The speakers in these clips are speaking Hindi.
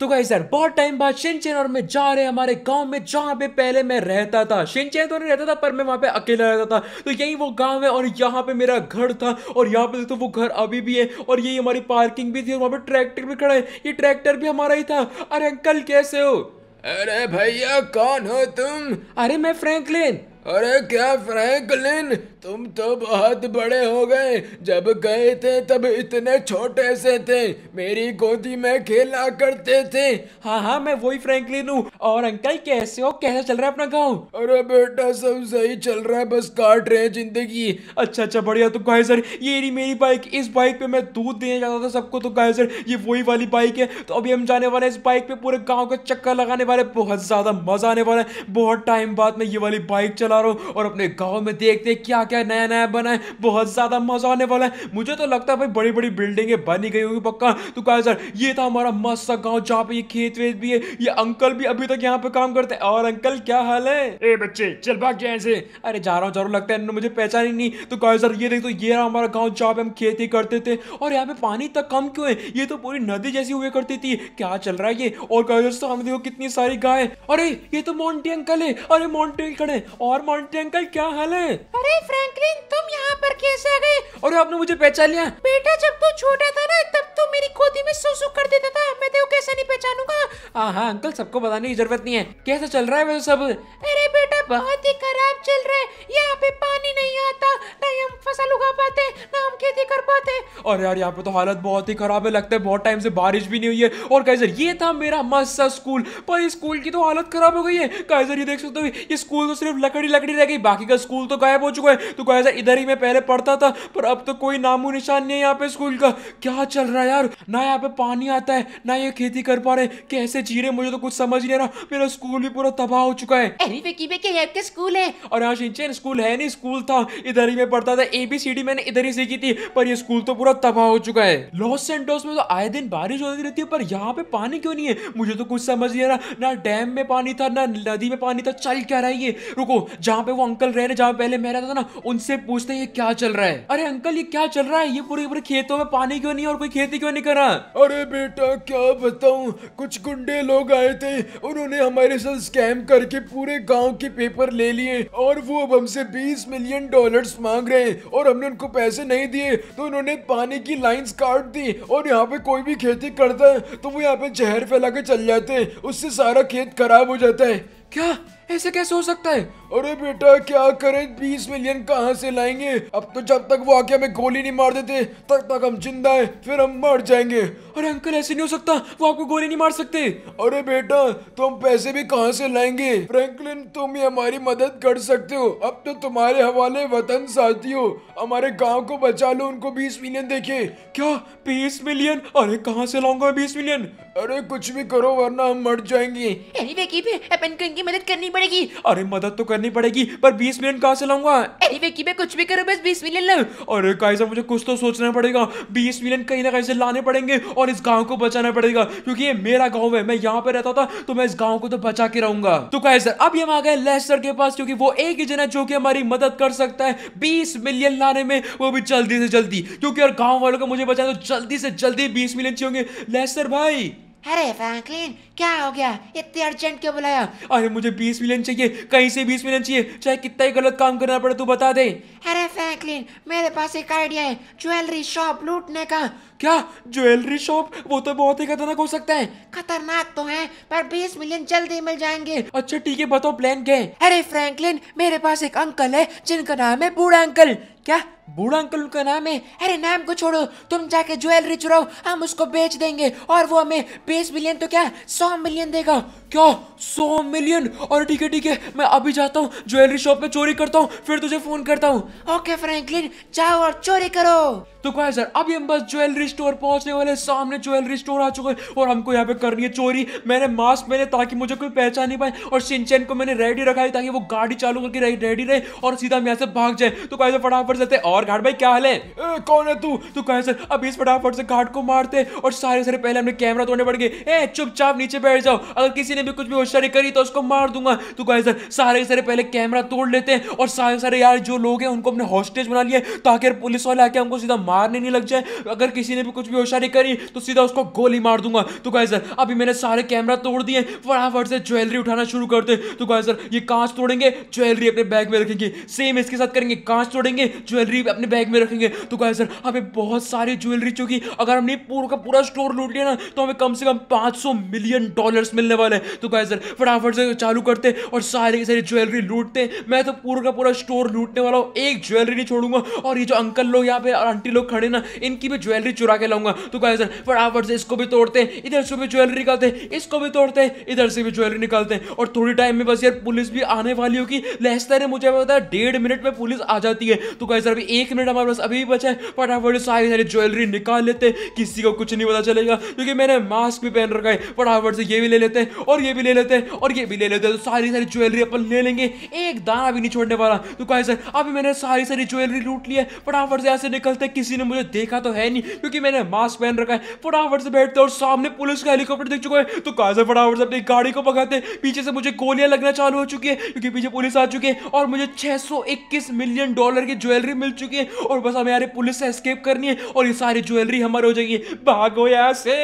तो गाइस सर बहुत टाइम बाद शिनचैन और मैं जा रहे हैं हमारे गांव में जहां पे पहले मैं रहता था शिनचैन तो नहीं रहता था पर मैं वहां पे अकेला रहता था तो यही वो गांव है और यहाँ पे मेरा घर था और यहाँ पे तो वो घर अभी भी है और यही हमारी पार्किंग भी थी और वहां पे ट्रैक्टर भी खड़ा है ये ट्रैक्टर भी हमारा ही था अरे अंकल कैसे हो अरे भैया कौन हो तुम अरे मैं फ्रैंकलिन अरे क्या फ्रैंकलिन तुम तो बहुत बड़े हो गए जब गए थे तब इतने छोटे से थे मेरी गोदी में खेला करते थे हाँ हाँ मैं वही फ्रैंकलिन हूँ और अंकल कैसे हो कैसा चल रहा है अपना गाँव अरे बेटा सब सही चल रहा है बस काट रहे हैं जिंदगी अच्छा अच्छा बढ़िया तो गाय सर ये रही मेरी बाइक इस बाइक पे मैं दूध देने जाता था सबको तो गाय सर ये वही वाली बाइक है तो अभी हम जाने वाले इस बाइक पे पूरे गाँव का चक्कर लगाने वाले बहुत ज्यादा मजा आने वाला है बहुत टाइम बाद में ये वाली बाइक चल चला रहा हूँ और अपने गाँव में देखते हैं क्या क्या नया नया बना है बहुत ज़्यादा मज़ा आने वाला है मुझे तो लगता है भाई बड़ी बड़ी बिल्डिंगे बनी गई होगी पक्का तो कहा सर ये था हमारा मस्त सा गाँव जहाँ पे ये खेत वेत भी है ये अंकल भी अभी तक यहाँ पे काम करते हैं और अंकल क्या हाल है ए बच्चे चल भाग गया ऐसे अरे जा रहा हूँ जा रहा लगता है मुझे पहचान ही नहीं तो कहा सर ये देख तो ये रहा हमारा गाँव जहाँ पे हम खेती करते थे और यहाँ पे पानी तक कम क्यों है ये तो पूरी नदी जैसी हुए करती थी क्या चल रहा है ये और कहा दोस्तों हम देखो कितनी सारी गाय अरे ये तो मोन्टी अंकल है अरे मोन्टी अंकल है और और मॉन्टी अंकल क्या हाल है अरे फ्रैंकलिन तुम यहाँ पर कैसे आ गए और आपने मुझे पहचान लिया बेटा जब तू छोटा था ना तब तू मेरी गोदी में सुसु कर देता था मैं तो कैसे नहीं पहचानूंगा हाँ हाँ अंकल सबको बताने की जरूरत नहीं है कैसे चल रहा है वैसे सब अरे बेटा बहुत ही खराब चल रहा है यहाँ पे पानी नहीं आता ना और यार यहाँ पे तो हालत बहुत ही खराब है लगता है बहुत टाइम से बारिश भी नहीं हुई है और गाइजर ये था मेरा मस्त सा स्कूल पर इस स्कूल की तो हालत खराब हो गई है गाइजर ये देख सकते हो ये स्कूल तो सिर्फ लकड़ी लकड़ी रह गई बाकी का स्कूल तो गायब हो चुका है तो गाइजर इधर ही मैं पहले पढ़ता था पर अब तो कोई नामो निशान नहीं है यहाँ पे स्कूल का क्या चल रहा है यार ना यहाँ पे पानी आता है ना ये खेती कर पा रहे कैसे जी रहे मुझे तो कुछ समझ नहीं आ रहा मेरा स्कूल भी पूरा तबाह हो चुका है स्कूल है और यहाँ शिंचन स्कूल है नहीं स्कूल था इधर ही मैं पढ़ता था एबीसीडी मैंने इधर ही सीखी थी पर ये स्कूल तो पूरा पूरा तबाह हो चुका है लॉस सेंटोस में तो आए दिन बारिश होती रहती है पर यहाँ पे पानी क्यों नहीं है मुझे तो कुछ समझ नहीं आ रहा ना डैम में पानी था ना नदी में पानी था चल क्या रहा है ये रुको जहाँ पे वो अंकल रह रहे जहाँ पहले मैं रहता था ना उनसे पूछते ये क्या चल रहा है अरे अंकल ये क्या चल रहा है ये पूरे पूरे खेतों में पानी क्यों नहीं और कोई खेती क्यों नहीं कर रहा अरे बेटा क्या बताऊ कुछ गुंडे लोग आए थे उन्होंने हमारे साथ स्कैम करके पूरे गाँव के पेपर ले लिए और वो अब हमसे बीस मिलियन डॉलर मांग रहे हैं और हमने उनको पैसे नहीं दिए तो उन्होंने खाने की लाइंस काट दी और यहाँ पे कोई भी खेती करता है तो वो यहाँ पे जहर फैला के चल जाते हैं उससे सारा खेत खराब हो जाता है क्या ऐसे कैसे हो सकता है अरे बेटा क्या करें बीस मिलियन कहाँ से लाएंगे अब तो जब तक वो आके हमें गोली नहीं मार देते तब तक हम जिंदा है फिर हम मर जाएंगे अरे अंकल ऐसे नहीं हो सकता वो आपको गोली नहीं मार सकते अरे बेटा तुम पैसे भी कहाँ से लाएंगे फ्रैंकलिन तुम ही हमारी मदद कर सकते हो अब तो तुम्हारे हवाले वतन साथी हो हमारे गाँव को बचा लो उनको बीस मिलियन देखे क्या बीस मिलियन अरे कहाँ से लाऊंगा बीस मिलियन अरे कुछ भी करो वरना हम मर जाएंगे मदद करनी पड़ेगी अरे मदद तो कर करनी पड़ेगी पर बीस मिलियन कहाँ से लाऊंगा anyway, कुछ भी करो बस बीस मिलियन लाओ और कैसा मुझे कुछ तो सोचना पड़ेगा बीस मिलियन कहीं ना कहीं से लाने पड़ेंगे और इस गाँव को बचाना पड़ेगा क्योंकि ये मेरा गाँव है मैं यहाँ पे रहता था तो मैं इस गाँव को तो बचा के रहूंगा तो कैसा अब ये आ गए लेस्टर के पास क्योंकि वो एक ही जन है जो कि हमारी मदद कर सकता है बीस मिलियन लाने में वो भी जल्दी से जल्दी क्योंकि अगर गाँव वालों को मुझे बचाना तो जल्दी से जल्दी बीस मिलियन चाहिए लेस्टर भाई अरे फ्रैंकलिन क्या हो गया इतने अर्जेंट क्यों बुलाया अरे मुझे बीस मिलियन चाहिए कहीं से बीस मिलियन चाहिए चाहे कितना ही गलत काम करना पड़े तू बता दे अरे फ्रैंकलिन मेरे पास एक आइडिया है ज्वेलरी शॉप लूटने का क्या ज्वेलरी शॉप वो तो बहुत ही खतरनाक हो सकता है खतरनाक तो है पर बीस मिलियन जल्दी मिल जाएंगे अच्छा ठीक है बताओ प्लान क्या है अरे फ्रैंकलिन मेरे पास एक अंकल है जिनका नाम है बूढ़ा अंकल क्या बूढ़ा अंकल का नाम है अरे नाम को छोड़ो तुम जाके ज्वेलरी चुराओ हम उसको बेच देंगे और वो हमें बीस मिलियन तो क्या सौ सौ मिलियन देगा क्या सौ मिलियन और ठीक है ठीक है मैं अभी जाता हूँ ज्वेलरी शॉप में चोरी करता हूँ फिर तुझे फोन करता हूँ ओके फ्रैंकलिन जाओ और चोरी करो तो कहा सर अभी हम बस ज्वेलरी स्टोर पहुंचने वाले सामने ज्वेलरी स्टोर आ चुके हैं और हमको यहाँ पे करनी है चोरी मैंने मास्क पहने ताकि मुझे कोई पहचान नहीं पाए और सिंचन को मैंने रेडी रखा है ताकि वो गाड़ी चालू करके रेडी रहे और सीधा हम यहाँ से भाग जाए तो कहा सर फटाफट जाते और घाट भाई क्या हाल है कौन है तू तो कहा सर अब इस फटाफट से घाट को मारते और सारे सारे पहले हमने कैमरा तोड़ने पड़ गए चुपचाप नीचे बैठ जाओ अगर किसी ने भी कुछ भी होशियारी करी तो उसको मार दूंगा तो कहा सर सारे सारे पहले कैमरा तोड़ लेते हैं और सारे सारे यार जो लोग हैं उनको अपने हॉस्टेज बना लिया ताकि पुलिस वाले आके हमको सीधा मारने नहीं लग जाए अगर किसी ने भी कुछ भी होशियारी करी तो सीधा उसको गोली मार दूंगा तो गाय सर अभी मैंने सारे कैमरा तोड़ दिए फटाफट से ज्वेलरी उठाना शुरू करते तो गाय सर ये कांच तोड़ेंगे ज्वेलरी अपने बैग में रखेंगे सेम इसके साथ करेंगे कांच तोड़ेंगे ज्वेलरी अपने बैग में रखेंगे तो गाय सर हमें बहुत सारी ज्वेलरी चुकी अगर हमने पूरा का पूरा स्टोर लूट लिया ना तो हमें कम से कम 500 मिलियन डॉलर मिलने वाले हैं तो गाय सर फटाफट से चालू करते और सारी की सारी ज्वेलरी लूटते मैं तो पूरा का पूरा स्टोर लूटने वाला हूँ एक ज्वेलरी नहीं छोड़ूंगा और ये जो अंकल लोग यहाँ पे और आंटी लोग लोग खड़े ना इनकी भी ज्वेलरी चुरा के लाऊंगा तो गाइस फटाफट से इसको भी तोड़ते हैं इधर से भी ज्वेलरी निकालते हैं इसको भी तोड़ते हैं इधर से भी ज्वेलरी निकालते हैं और थोड़ी टाइम में बस यार पुलिस भी आने वाली होगी लहसता है मुझे बताया डेढ़ मिनट में पुलिस आ जाती है तो कहा सर अभी एक मिनट हमारे पास अभी बचा है फटाफट सारी सारी ज्वेलरी निकाल लेते हैं किसी को कुछ नहीं पता चलेगा क्योंकि मैंने मास्क भी पहन रखा है फटाफट से ये भी ले लेते हैं और ये भी ले लेते हैं और ये भी ले लेते हैं तो सारी सारी ज्वेलरी अपन ले लेंगे एक दाना भी नहीं छोड़ने वाला तो कहा सर अभी मैंने सारी सारी ज्वेलरी लूट ली है फटाफट से यहाँ से निकलते किसी किसी ने मुझे देखा तो है नहीं क्योंकि मैंने मास्क पहन रखा है फटाफट से बैठते और सामने पुलिस का हेलीकॉप्टर देख चुका है तो कहा से फटाफट से अपनी गाड़ी को पकड़ते पीछे से मुझे गोलियां लगना चालू हो चुकी है क्योंकि पीछे पुलिस आ चुकी है और मुझे छह मिलियन डॉलर की ज्वेलरी मिल चुकी है और बस हमें यार पुलिस से एस्केप करनी है और ये सारी ज्वेलरी हमारी हो जाएगी भागो यहाँ से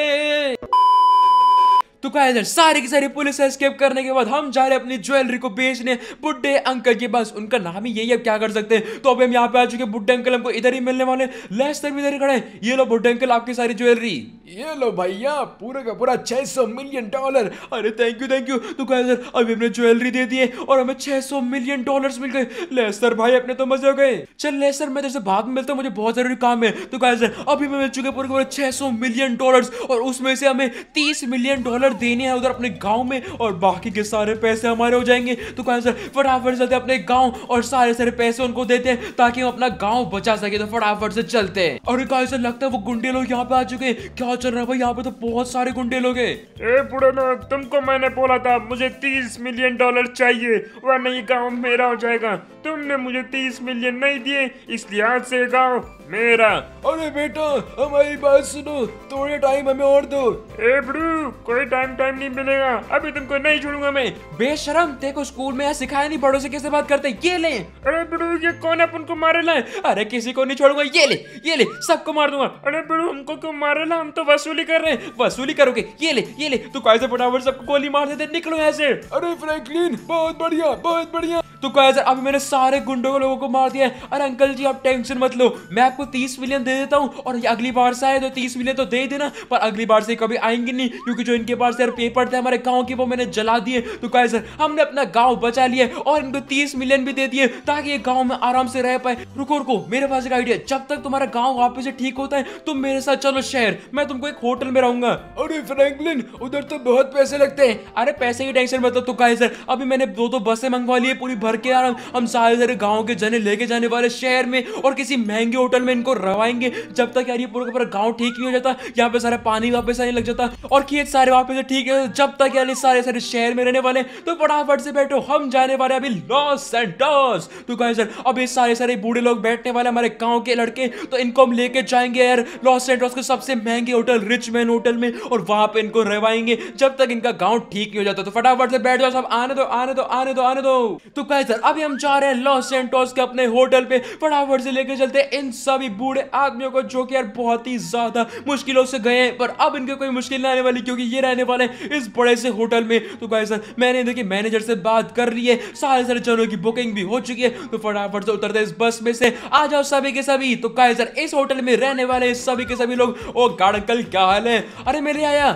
तो जाए सारे की सारी पुलिस एस्केप करने के बाद हम जा रहे अपनी ज्वेलरी को बेचने बुढ़े अंकल के पास उनका नाम ही यही अब क्या कर सकते हैं तो अभी हम यहाँ पे आ चुके बुढ़े अंकल हमको इधर ही मिलने वाले लेस्टर भी इधर ही खड़े ये लो बुढ़े अंकल आपकी सारी ज्वेलरी ये लो भैया पूरा का पूरा छह सौ मिलियन डॉलर अरे थैंक यू थैंक यू तो सर अभी हमने ज्वेलरी दे दी है और हमें छह सौ मिलियन डॉलर मिल गए लेस्टर भाई अपने तो मजे हो गए चल लेस्टर मैं जैसे भाग मिलता हूँ मुझे बहुत जरूरी काम है तो सर अभी मैं मिल चुके पूरे पूरे छह मिलियन डॉलर और उसमें से हमें तीस मिलियन डॉलर डॉलर देने हैं उधर अपने गांव में और बाकी के सारे पैसे हमारे हो जाएंगे तो कहा सर फटाफट चलते अपने गाँव और सारे सारे पैसे उनको देते हैं ताकि हम अपना गाँव बचा सके तो फटाफट से चलते हैं और कहा सर लगता है वो गुंडे लोग यहाँ पे आ चुके हैं क्या चल रहा है भाई यहाँ पे तो बहुत सारे गुंडे लोग है तुमको मैंने बोला था मुझे तीस मिलियन डॉलर चाहिए वरना ये गाँव मेरा हो जाएगा तुमने मुझे तीस मिलियन नहीं दिए इसलिए आज से गाँव मेरा अरे बेटा हमारी बात सुनो थोड़े टाइम हमें और दो ए ब्रू कोई टाइम टाइम नहीं मिलेगा अभी तुमको नहीं छोड़ूंगा मैं बेशरम देखो स्कूल में यहाँ सिखाया नहीं बड़ों से कैसे बात करते ये ले अरे ब्रू ये कौन है उनको मारे ला अरे किसी को नहीं छोड़ूंगा ये ले ये ले सबको मार दूंगा अरे ब्रू हमको क्यों मारे ला हम तो वसूली कर रहे हैं वसूली करोगे ये ले ये ले तू कैसे फटाफट सबको गोली मार देते निकलो यहाँ से अरे फ्रैंकलिन बहुत बढ़िया बहुत बढ़िया तो कहा सर अभी मैंने सारे गुंडों के लोगों को मार दिया है अरे अंकल जी आप टेंशन मत लो मैं आपको तीस मिलियन दे देता हूँ और अगली बार से आए तो तीस मिलियन तो दे देना पर अगली बार से कभी आएंगे नहीं क्योंकि जो इनके पास यार पेपर थे हमारे गाँव के वो मैंने जला दिए तो कहा सर हमने अपना गाँव बचा लिया और इनको तीस मिलियन भी दे दिए ताकि ये गाँव में आराम से रह पाए रुको रुको मेरे पास एक आइडिया जब तक तुम्हारा गाँव वापस से ठीक होता है तुम मेरे साथ चलो शहर मैं तुमको एक होटल में रहूंगा अरे फ्रेंकलिन उधर तो बहुत पैसे लगते हैं अरे पैसे की टेंशन मतलब तो कहा सर अभी मैंने दो दो बसें मंगवा ली है पूरी भर के यार हम सारे सारे गाँव के जने लेके जाने वाले शहर में और किसी महंगे होटल में इनको रवाएंगे जब तक यार ये पूरा पूरा गाँव ठीक नहीं हो जाता यहाँ पे सारा पानी वापस आने लग जाता और खेत सारे वापस तो ठीक है जब तक यार सारे सारे शहर में रहने वाले तो फटाफट से बैठो हम जाने वाले अभी लॉस सेंटर्स तो कहे सर अभी सारे सारे बूढ़े लोग बैठने वाले हमारे गाँव के लड़के तो इनको हम लेके जाएंगे यार लॉस सेंटर्स के सबसे महंगे होटल रिच मैन होटल में और वहां पे इनको रहवाएंगे जब तक इनका गाँव ठीक नहीं हो जाता तो फटाफट से बैठ जाओ सब आने दो आने दो आने दो आने दो तो कह बेहतर अभी हम जा रहे हैं लॉस एंटोस के अपने होटल पे फटाफट से लेके चलते हैं इन सभी बूढ़े आदमियों को जो कि यार बहुत ही ज्यादा मुश्किलों से गए हैं पर अब इनके कोई मुश्किल नहीं आने वाली क्योंकि ये रहने वाले हैं इस बड़े से होटल में तो भाई सर मैंने देखिए मैनेजर से बात कर ली है सारे सारे जनों की बुकिंग भी हो चुकी है तो फटाफट से उतरते इस बस में से आ जाओ सभी के सभी तो गाय सर इस होटल में रहने वाले सभी के सभी लोग ओ गार्डन कल क्या हाल है अरे मेरे आया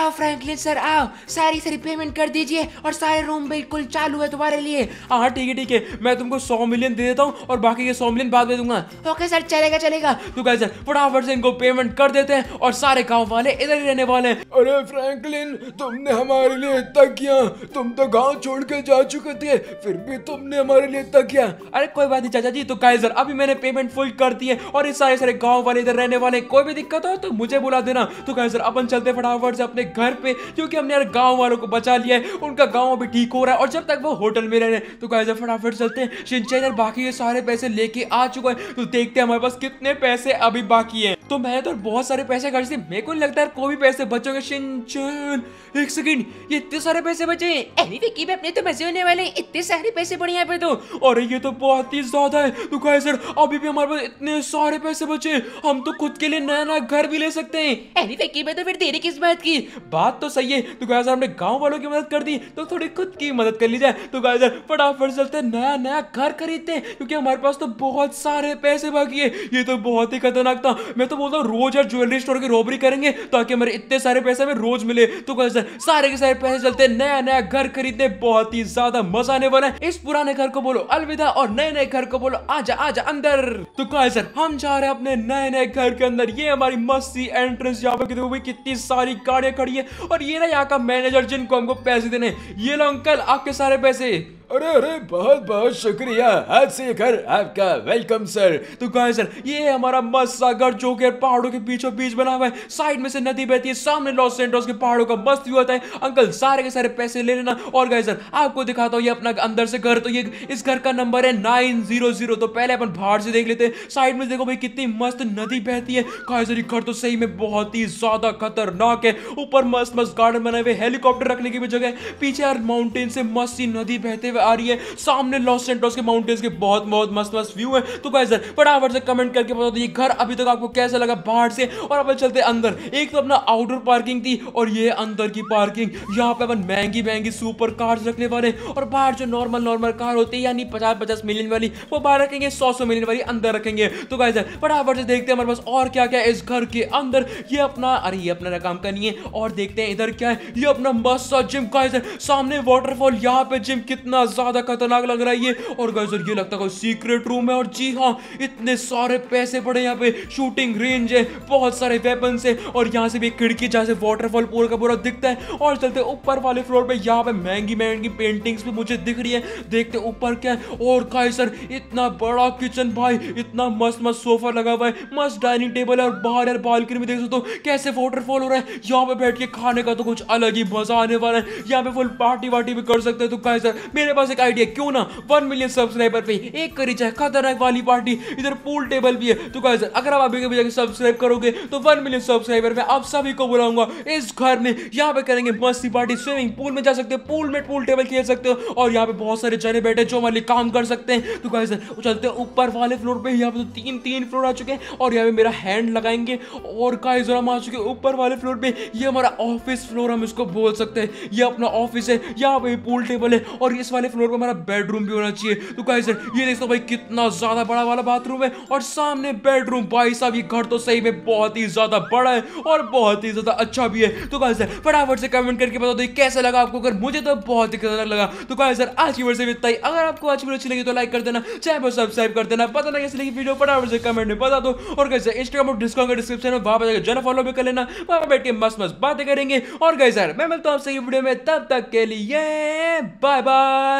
आओ फ्रैंकलिन सर आओ सारी सारी पेमेंट कर दीजिए और सारे रूम बिल्कुल चालू है तुम्हारे लिए हाँ, हाँ ठीक है ठीक है मैं तुमको सौ मिलियन दे देता हूँ और बाकी के सौ मिलियन बाद में दूंगा ओके सर चलेगा चलेगा तो क्या सर फटाफट से इनको पेमेंट कर देते हैं और सारे गाँव वाले इधर ही रहने वाले अरे फ्रेंकलिन तुमने हमारे लिए इतना किया तुम तो गाँव छोड़ के जा चुके थे फिर भी तुमने हमारे लिए इतना किया अरे कोई बात नहीं चाचा जी तो सर अभी मैंने पेमेंट फुल कर दी है और ये सारे सारे गाँव वाले इधर रहने वाले कोई भी दिक्कत हो तो मुझे बुला देना तो सर अपन चलते फटाफट से अपने अपने घर पे क्योंकि हमने यार गांव वालों को बचा लिया है उनका गांव अभी ठीक हो रहा है और जब तक वो होटल में रह रहे तो गाइस फटाफट चलते हैं शिनचैन यार बाकी ये सारे पैसे लेके आ चुका है तो देखते हैं हमारे पास कितने पैसे अभी बाकी है तो मैंने तो बहुत सारे पैसे खर्च थे मेरे को नहीं लगता है कोई भी पैसे बचोगे शिनचैन एक सेकंड ये इतने सारे पैसे बचे हैं अरे विकी अपने तो पैसे होने वाले हैं इतने सारे पैसे पड़े यहाँ पे तो और ये तो बहुत ही ज्यादा है तो गाइस सर अभी भी हमारे पास इतने सारे पैसे बचे हम तो खुद के लिए नया नया घर भी ले सकते हैं अरे मैं तो फिर तेरी किस्मत की बात तो सही है तो गाय हमने गाँव वालों की मदद कर दी तो थोड़ी खुद की मदद कर ली जाए तो गाय फटाफट चलते नया नया घर खरीदते क्योंकि हमारे पास तो बहुत सारे पैसे बाकी है ये तो बहुत ही खतरनाक था मैं तो बोलता हूँ रोज यार ज्वेलरी स्टोर की रोबरी करेंगे ताकि हमारे इतने सारे पैसे हमें रोज मिले तो गाय सारे के सारे पैसे चलते नया नया घर खरीदने बहुत ही ज्यादा मजा आने वाला है इस पुराने घर को बोलो अलविदा और नए नए घर को बोलो आजा आजा अंदर तो गाय हम जा रहे हैं अपने नए नए घर के अंदर ये हमारी मस्ती एंट्रेंस जहाँ पे कितनी सारी गाड़ियां खड़ी है और ये ना यहाँ का मैनेजर जिनको हमको पैसे देने ये लो अंकल आपके सारे पैसे अरे अरे बहुत बहुत शुक्रिया हाथ से घर आपका वेलकम सर तो कहा सर ये हमारा मस्त सागर जो के पहाड़ों के बीचों बीच बना हुआ है साइड में से नदी बहती है सामने लॉस सेंटोस के पहाड़ों का मस्त व्यू आता है अंकल सारे के सारे पैसे ले लेना और गाय सर आपको दिखाता हूँ ये अपना अंदर से घर तो ये इस घर का नंबर है नाइन तो पहले अपन बाहर से देख लेते हैं साइड में देखो भाई कितनी मस्त नदी बहती है कहा सर ये घर तो सही में बहुत ही ज्यादा खतरनाक है ऊपर मस्त मस्त गार्डन बनाए हुए हेलीकॉप्टर रखने की भी जगह है पीछे यार माउंटेन से मस्त सी नदी बहते हुए आ रही है सामने लॉस सेंटोस के माउंटेन्स के बहुत बहुत मस्त मस्त व्यू है तो गाइस सर फटाफट से कमेंट करके बता दो ये घर अभी तक आपको कैसा लगा बाहर से और अपन चलते अंदर एक तो अपना आउटडोर पार्किंग थी और ये अंदर की पार्किंग यहाँ पे अपन महंगी महंगी सुपर कार रखने वाले और बाहर जो नॉर्मल नॉर्मल कार होती है यानी पचास पचास मिलियन वाली वो बाहर रखेंगे सौ सौ मिलियन वाली अंदर रखेंगे तो गाइस सर फटाफट से देखते हैं हमारे पास और क्या क्या इस घर के अंदर ये अपना अरे ये अपना काम का नहीं है और देखते हैं इधर क्या है ये अपना मस्त सा जिम का सामने वाटरफॉल यहाँ पे जिम कितना ज्यादा खतरनाक लग रहा है ये और गाइस और ये लगता है कोई सीक्रेट रूम है और जी हाँ इतने सारे पैसे पड़े यहाँ पे शूटिंग रेंज है बहुत सारे वेपन है और यहाँ से भी खिड़की जहाँ से वाटरफॉल पूरा का पूरा दिखता है और चलते ऊपर वाले फ्लोर पे यहाँ पे महंगी महंगी पेंटिंग्स भी मुझे दिख रही है देखते ऊपर क्या और गाइस सर इतना बड़ा किचन भाई इतना मस्त मस्त सोफा लगा हुआ है मस्त डाइनिंग टेबल है और बाहर यार बालकनी में देख सकते हो कैसे वाटरफॉल हो रहा है यहाँ पे बैठ के खाने का तो कुछ अलग ही मजा आने वाला है यहाँ पे फुल पार्टी वार्टी भी कर सकते हैं तो गाइस सर मेरे पास पास एक आइडिया क्यों ना वन मिलियन सब्सक्राइबर पे एक करी जाए खतरनाक वाली पार्टी इधर पूल टेबल भी है तो गाइस अगर आप अभी जाकर सब्सक्राइब करोगे तो वन मिलियन सब्सक्राइबर में आप सभी को बुलाऊंगा इस घर में यहाँ पे करेंगे मस्ती पार्टी स्विमिंग पूल में जा सकते हैं पूल में पूल टेबल खेल सकते हो और यहाँ पे बहुत सारे जने बैठे जो हमारे काम कर सकते हैं तो गाइस चलते हैं ऊपर वाले फ्लोर पे यहाँ पे तो तीन तीन फ्लोर आ चुके हैं और यहाँ पे मेरा हैंड लगाएंगे और गाइस हम आ चुके हैं ऊपर वाले फ्लोर पे ये हमारा ऑफिस फ्लोर हम इसको बोल सकते हैं ये अपना ऑफिस है यहाँ पे पूल टेबल है और इस वाले वाले फ्लोर पर हमारा बेडरूम भी होना चाहिए तो सर ये देख भाई कितना ज्यादा बड़ा वाला बाथरूम है और सामने बेडरूम भाई साहब ये घर तो सही में बहुत ही ज्यादा बड़ा है और बहुत ही ज्यादा अच्छा भी है तो सर फटाफट से कमेंट करके बता दो तो कैसा लगा आपको अगर मुझे तो बहुत ही खतरनाक लगा तो सर आज की वर्ष से इतना ही अगर आपको आज की अच्छी लगी तो लाइक कर देना चैनल पर सब्सक्राइब कर देना पता नहीं कैसे लगी वीडियो फटाफट से कमेंट में बता दो और कैसे इंस्टाग्राम और डिस्काउंट का डिस्क्रिप्शन में वहां पर जन फॉलो भी कर लेना वहां पर बैठ के मस्त मस्त बातें करेंगे और कहे सर मैं मिलता हूँ आपसे वीडियो में तब तक के लिए बाय बाय